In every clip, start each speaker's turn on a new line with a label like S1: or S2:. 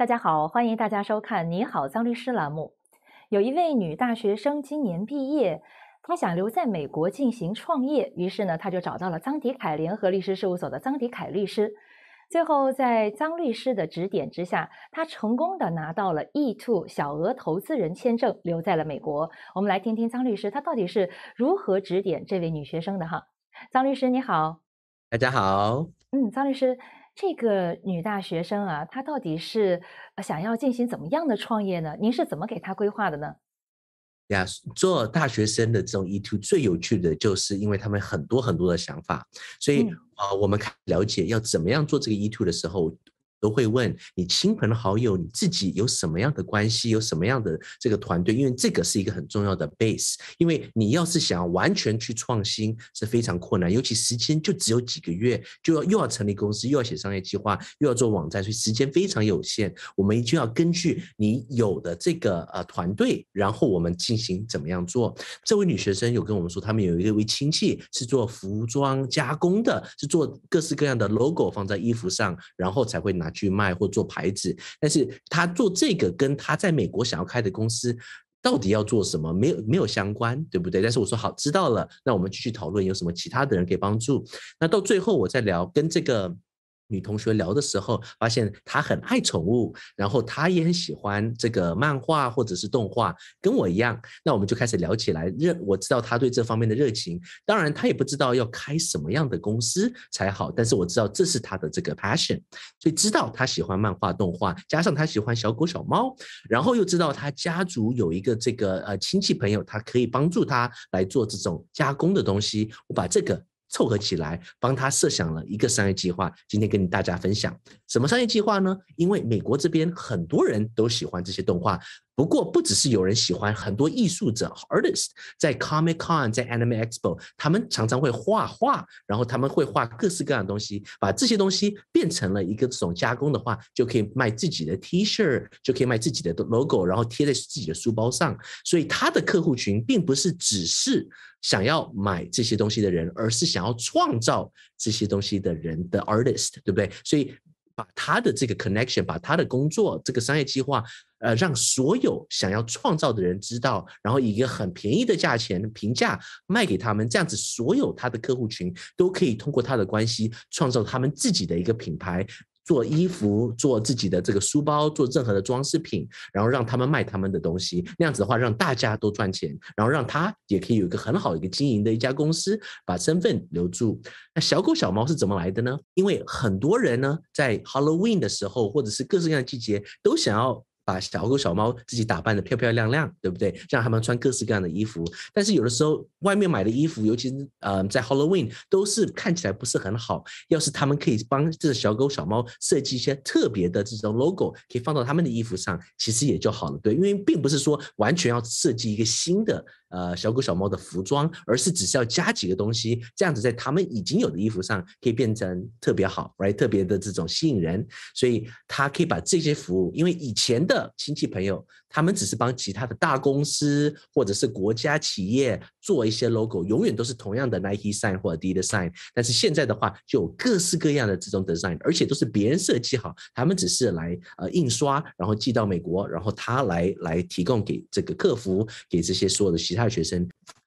S1: 大家好，欢迎大家收看《你好，张律师》栏目。有一位女大学生今年毕业，她想留在美国进行创业，于是呢，她就找到了张迪凯联合律师事务所的张迪凯律师。最后，在张律师的指点之下，她成功的拿到了 E-2 小额投资人签证，留在了美国。我们来听听张律师他到底是如何指点这位女学生的哈。张律师你好，
S2: 大家好。
S1: 嗯，张律师。这个女大学生啊，她到底是想要进行怎么样的创业呢？您是怎么给她规划的呢？
S2: 呀，做大学生的这种 e two 最有趣的就是，因为他们很多很多的想法，所以啊，我们了解要怎么样做这个 e two 的时候。都会问你亲朋好友你自己有什么样的关系，有什么样的这个团队？因为这个是一个很重要的 base。因为你要是想要完全去创新是非常困难，尤其时间就只有几个月，就要又要成立公司，又要写商业计划，又要做网站，所以时间非常有限。我们就要根据你有的这个呃团队，然后我们进行怎么样做？这位女学生有跟我们说，他们有一位亲戚是做服装加工的，是做各式各样的 logo 放在衣服上，然后才会拿。去卖或做牌子，但是他做这个跟他在美国想要开的公司到底要做什么，没有没有相关，对不对？但是我说好知道了，那我们继续讨论有什么其他的人可以帮助。那到最后我再聊跟这个。女同学聊的时候，发现她很爱宠物，然后她也很喜欢这个漫画或者是动画，跟我一样。那我们就开始聊起来，热我知道她对这方面的热情。当然，她也不知道要开什么样的公司才好，但是我知道这是她的这个 passion。所以知道她喜欢漫画、动画，加上她喜欢小狗、小猫，然后又知道她家族有一个这个呃亲戚朋友，他可以帮助她来做这种加工的东西。我把这个。凑合起来，帮他设想了一个商业计划。今天跟大家分享什么商业计划呢？因为美国这边很多人都喜欢这些动画。不过不只是有人喜欢，很多艺术者，artist，在 Comic Con，在 Anime Expo，他们常常会画画，然后他们会画各式各样的东西，把这些东西变成了一个这种加工的话，就可以卖自己的 T 恤，就可以卖自己的 logo，然后贴在自己的书包上。所以他的客户群并不是只是想要买这些东西的人，而是想要创造这些东西的人的 artist，对不对？所以。把他的这个 connection，把他的工作这个商业计划，呃，让所有想要创造的人知道，然后以一个很便宜的价钱，平价卖给他们，这样子，所有他的客户群都可以通过他的关系创造他们自己的一个品牌。做衣服，做自己的这个书包，做任何的装饰品，然后让他们卖他们的东西，那样子的话，让大家都赚钱，然后让他也可以有一个很好一个经营的一家公司，把身份留住。那小狗小猫是怎么来的呢？因为很多人呢，在 Halloween 的时候，或者是各式各样的季节，都想要。把小狗小猫自己打扮的漂漂亮亮，对不对？让他们穿各式各样的衣服，但是有的时候外面买的衣服，尤其是呃在 Halloween，都是看起来不是很好。要是他们可以帮这个小狗小猫设计一些特别的这种 logo，可以放到他们的衣服上，其实也就好了，对？因为并不是说完全要设计一个新的。呃，小狗小猫的服装，而是只是要加几个东西，这样子在他们已经有的衣服上可以变成特别好，right，特别的这种吸引人。所以他可以把这些服务，因为以前的亲戚朋友，他们只是帮其他的大公司或者是国家企业做一些 logo，永远都是同样的 Nike sign 或者 D 的 sign。但是现在的话，就有各式各样的这种 design，而且都是别人设计好，他们只是来呃印刷，然后寄到美国，然后他来来提供给这个客服，给这些所有的其他。大学生，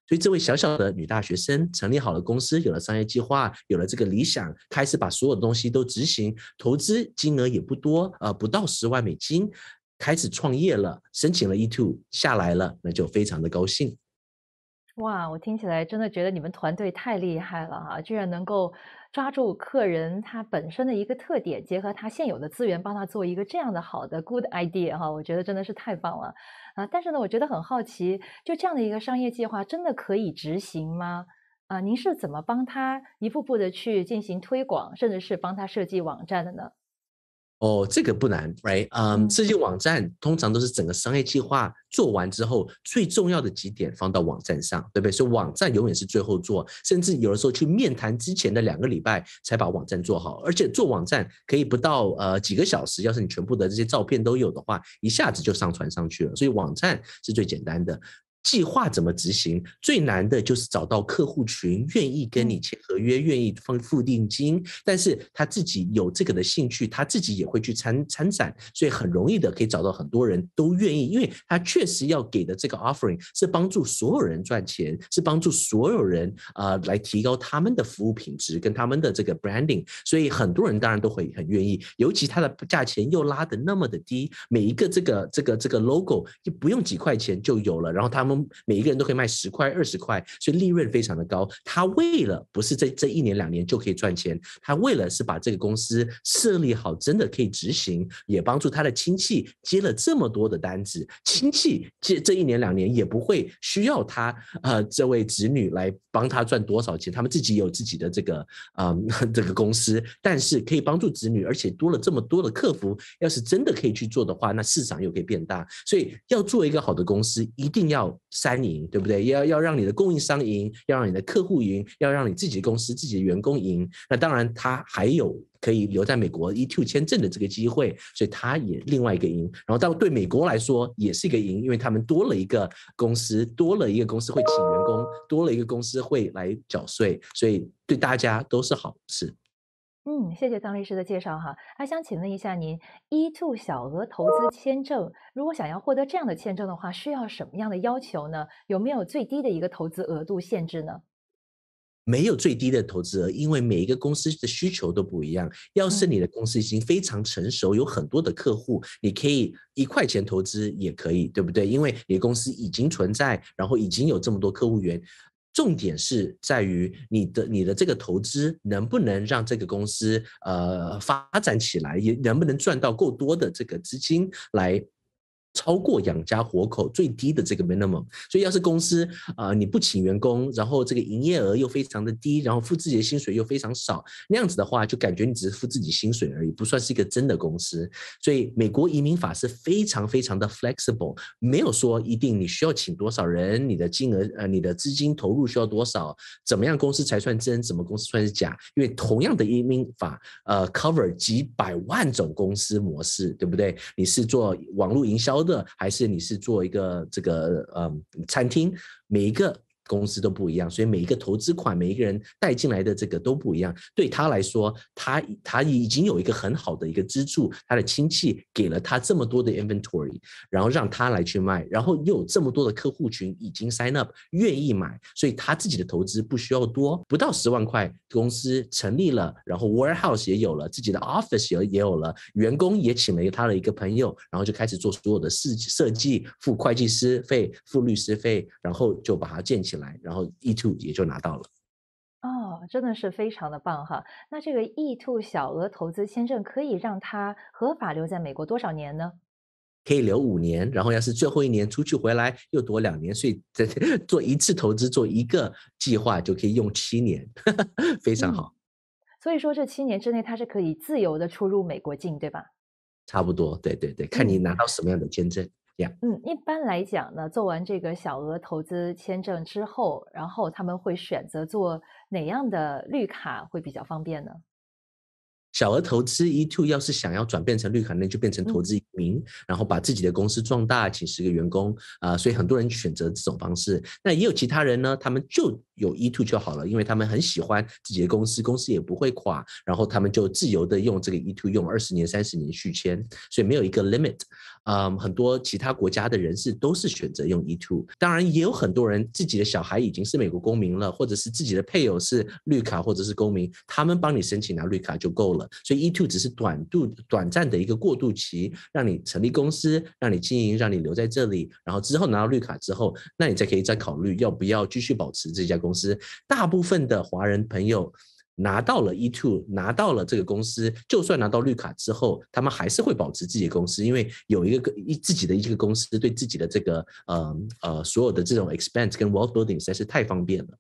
S2: 所以这位小小的女大学生成立好了公司，有了商业计划，有了这个理想，开始把所有东西都执行。投资金额也不多，呃，不到十万美金，开始创业了，申请了 e two 下来了，那就非常的高兴。
S1: 哇，我听起来真的觉得你们团队太厉害了哈！居然能够抓住客人他本身的一个特点，结合他现有的资源，帮他做一个这样的好的 good idea 哈，我觉得真的是太棒了啊！但是呢，我觉得很好奇，就这样的一个商业计划，真的可以执行吗？啊，您是怎么帮他一步步的去进行推广，甚至是帮他设计网站的呢？
S2: 哦，这个不难，right？嗯，设计网站通常都是整个商业计划做完之后最重要的几点放到网站上，对不对？所以网站永远是最后做，甚至有的时候去面谈之前的两个礼拜才把网站做好，而且做网站可以不到呃几个小时，要是你全部的这些照片都有的话，一下子就上传上去了，所以网站是最简单的。计划怎么执行最难的就是找到客户群愿意跟你签合约，愿意付付定金，但是他自己有这个的兴趣，他自己也会去参参展，所以很容易的可以找到很多人都愿意，因为他确实要给的这个 offering 是帮助所有人赚钱，是帮助所有人啊来提高他们的服务品质跟他们的这个 branding，所以很多人当然都会很愿意，尤其他的价钱又拉的那么的低，每一个这个这个这个 logo 就不用几块钱就有了，然后他们。每一个人都可以卖十块、二十块，所以利润非常的高。他为了不是这这一年两年就可以赚钱，他为了是把这个公司设立好，真的可以执行，也帮助他的亲戚接了这么多的单子。亲戚接这一年两年也不会需要他，呃，这位子女来帮他赚多少钱，他们自己有自己的这个，呃 这个公司，但是可以帮助子女，而且多了这么多的客服，要是真的可以去做的话，那市场又可以变大。所以要做一个好的公司，一定要。三赢对不对？要要让你的供应商赢，要让你的客户赢，要让你自己公司、自己的员工赢。那当然，他还有可以留在美国 E two 签证的这个机会，所以他也另外一个赢。然后到对美国来说也是一个赢，因为他们多了一个公司，多了一个公司会请员工，多了一个公司会来缴税，所以对大家都是好事。
S1: 嗯，谢谢张律师的介绍哈。还想请问一下您，e-to 小额投资签证，如果想要获得这样的签证的话，需要什么样的要求呢？有没有最低的一个投资额度限制呢？
S2: 没有最低的投资额，因为每一个公司的需求都不一样。要是你的公司已经非常成熟，有很多的客户，你可以一块钱投资也可以，对不对？因为你公司已经存在，然后已经有这么多客户源。重点是在于你的你的这个投资能不能让这个公司呃发展起来，也能不能赚到够多的这个资金来。超过养家活口最低的这个 minimum，所以要是公司啊你不请员工，然后这个营业额又非常的低，然后付自己的薪水又非常少，那样子的话就感觉你只是付自己薪水而已，不算是一个真的公司。所以美国移民法是非常非常的 flexible，没有说一定你需要请多少人，你的金额呃你的资金投入需要多少，怎么样公司才算真，怎么公司算是假？因为同样的移民法呃 cover 几百万种公司模式，对不对？你是做网络营销。的还是你是做一个这个呃餐厅，每一个。公司都不一样，所以每一个投资款，每一个人带进来的这个都不一样。对他来说，他他已经有一个很好的一个支柱，他的亲戚给了他这么多的 inventory，然后让他来去卖，然后又有这么多的客户群已经 sign up 愿意买，所以他自己的投资不需要多，不到十万块，公司成立了，然后 warehouse 也有了，自己的 office 也也有了，员工也请了他的一个朋友，然后就开始做所有的设设计，付会计师费，付律师费，然后就把它建起。起来，然后 E two 也就拿到了。
S1: 哦，真的是非常的棒哈！那这个 E two 小额投资签证可以让他合法留在美国多少年呢？
S2: 可以留五年，然后要是最后一年出去回来又躲两年，所以做一次投资做一个计划就可以用七年，非常好。
S1: 所以说这七年之内他是可以自由的出入美国境，对吧？
S2: 差不多，对对对，看你拿到什么样的签证。
S1: 嗯，一般来讲呢，做完这个小额投资签证之后，然后他们会选择做哪样的绿卡会比较方便呢？
S2: 小额投资 e two 要是想要转变成绿卡，那就变成投资移民，然后把自己的公司壮大，请十个员工啊，所以很多人选择这种方式。那也有其他人呢，他们就。有 E2 就好了，因为他们很喜欢自己的公司，公司也不会垮，然后他们就自由的用这个 E2 用二十年、三十年续签，所以没有一个 limit。嗯，很多其他国家的人士都是选择用 E2。当然，也有很多人自己的小孩已经是美国公民了，或者是自己的配偶是绿卡或者是公民，他们帮你申请拿绿卡就够了。所以 E2 只是短度短暂的一个过渡期，让你成立公司，让你经营，让你留在这里，然后之后拿到绿卡之后，那你再可以再考虑要不要继续保持这家。公司大部分的华人朋友拿到了 e two，拿到了这个公司，就算拿到绿卡之后，他们还是会保持自己的公司，因为有一个一自己的一个公司，对自己的这个呃呃所有的这种 expense 跟 world building 实在是太方便了。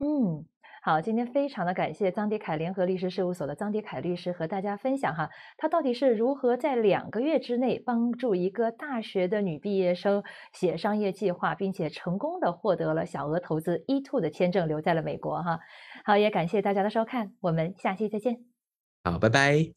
S1: 嗯。好，今天非常的感谢张迪凯联合律师事务所的张迪凯律师和大家分享哈，他到底是如何在两个月之内帮助一个大学的女毕业生写商业计划，并且成功的获得了小额投资 e two 的签证，留在了美国哈。好，也感谢大家的收看，我们下期再见。
S2: 好，拜拜。